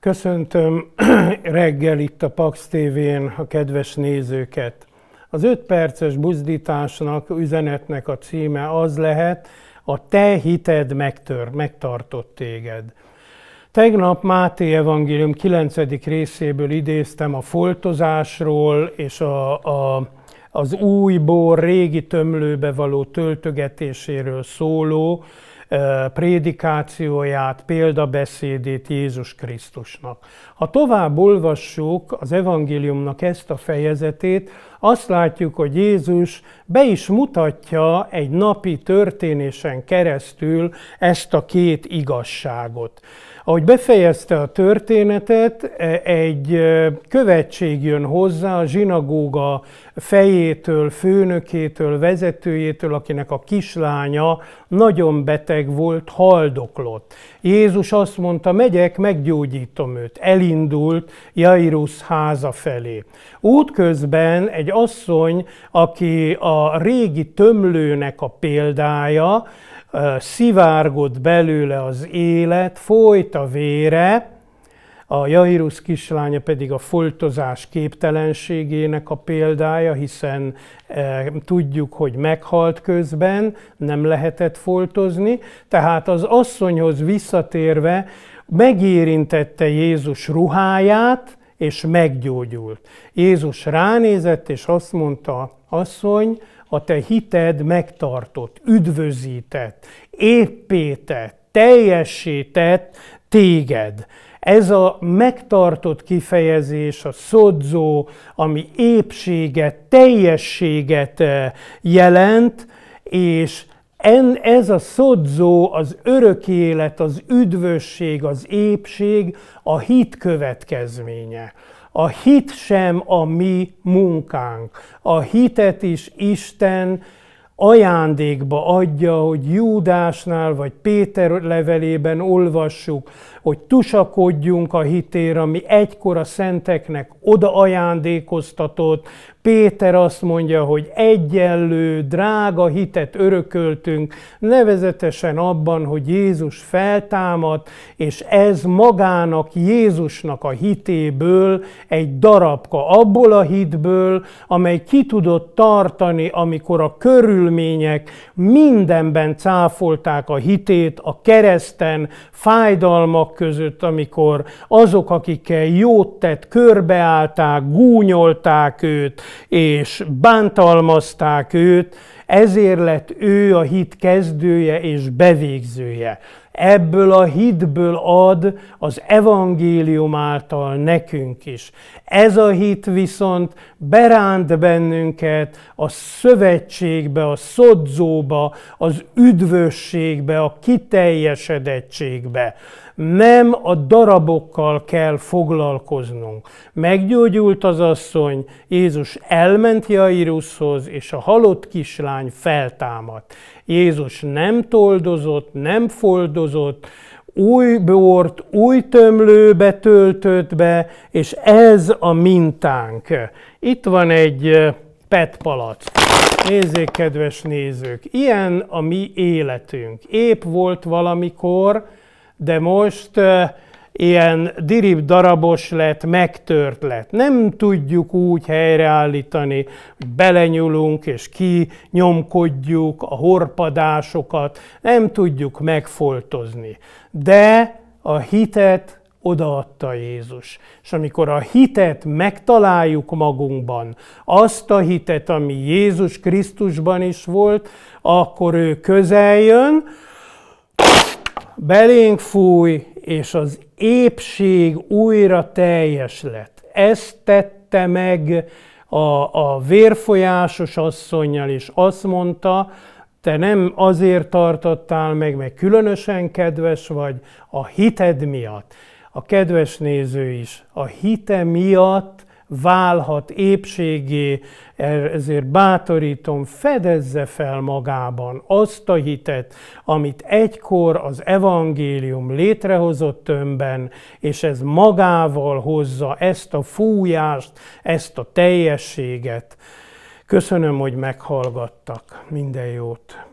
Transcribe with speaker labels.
Speaker 1: Köszöntöm reggel itt a Pax tv a kedves nézőket. Az 5 perces buzdításnak, üzenetnek a címe az lehet, a te hited megtör, megtartott téged. Tegnap Máté Evangélium 9. részéből idéztem a foltozásról és a, a, az újból régi tömlőbe való töltögetéséről szóló, prédikációját, példabeszédét Jézus Krisztusnak. Ha tovább olvassuk az evangéliumnak ezt a fejezetét, azt látjuk, hogy Jézus be is mutatja egy napi történésen keresztül ezt a két igazságot. Ahogy befejezte a történetet, e, egy követség jön hozzá, a zsinagóga fejétől, főnökétől, vezetőjétől, akinek a kislánya nagyon beteg volt, haldoklott. Jézus azt mondta, megyek, meggyógyítom őt. Elindult Jairus háza felé. Útközben egy asszony, aki a régi tömlőnek a példája, szivárgott belőle az élet, folyt a vére, a Jairus kislánya pedig a foltozás képtelenségének a példája, hiszen e, tudjuk, hogy meghalt közben, nem lehetett foltozni, tehát az asszonyhoz visszatérve megérintette Jézus ruháját, és meggyógyult. Jézus ránézett, és azt mondta, asszony, a te hited megtartott, üdvözített, éppétett, teljesített téged. Ez a megtartott kifejezés, a szodzó, ami épséget, teljességet eh, jelent, és en, ez a szodzó, az örök élet, az üdvösség, az épség a hit következménye. A hit sem a mi munkánk. A hitet is Isten ajándékba adja, hogy Júdásnál vagy Péter levelében olvassuk, hogy tusakodjunk a hitér, ami egykor a szenteknek oda ajándékoztatott. Péter azt mondja, hogy egyenlő, drága hitet örököltünk, nevezetesen abban, hogy Jézus feltámadt, és ez magának Jézusnak a hitéből egy darabka, abból a hitből, amely ki tudott tartani, amikor a körül körülmények, mindenben cáfolták a hitét a kereszten, fájdalmak között, amikor azok, akikkel jót tett, körbeállták, gúnyolták őt, és bántalmazták őt, ezért lett ő a hit kezdője és bevégzője ebből a hitből ad az evangélium által nekünk is. Ez a hit viszont beránt bennünket a szövetségbe, a szodzóba, az üdvösségbe, a kiteljesedettségbe nem a darabokkal kell foglalkoznunk. Meggyógyult az asszony, Jézus elment Jairushoz, és a halott kislány feltámadt. Jézus nem toldozott, nem foldozott, új bort, új tömlőbe töltött be, és ez a mintánk. Itt van egy PET palac. Nézzék, kedves nézők, ilyen a mi életünk. Épp volt valamikor, de most ilyen dirib darabos lett, megtört lett. Nem tudjuk úgy helyreállítani, hogy belenyúlunk és kinyomkodjuk a horpadásokat, nem tudjuk megfoltozni. De a hitet odaadta Jézus. És amikor a hitet megtaláljuk magunkban, azt a hitet, ami Jézus Krisztusban is volt, akkor ő közel jön, belénk fúj, és az épség újra teljes lett. Ezt tette meg a, a vérfolyásos asszonynal, és azt mondta, te nem azért tartottál meg, mert különösen kedves vagy, a hited miatt. A kedves néző is a hite miatt válhat épségé, ezért bátorítom, fedezze fel magában azt a hitet, amit egykor az evangélium létrehozott önben, és ez magával hozza ezt a fújást, ezt a teljességet. Köszönöm, hogy meghallgattak. Minden jót!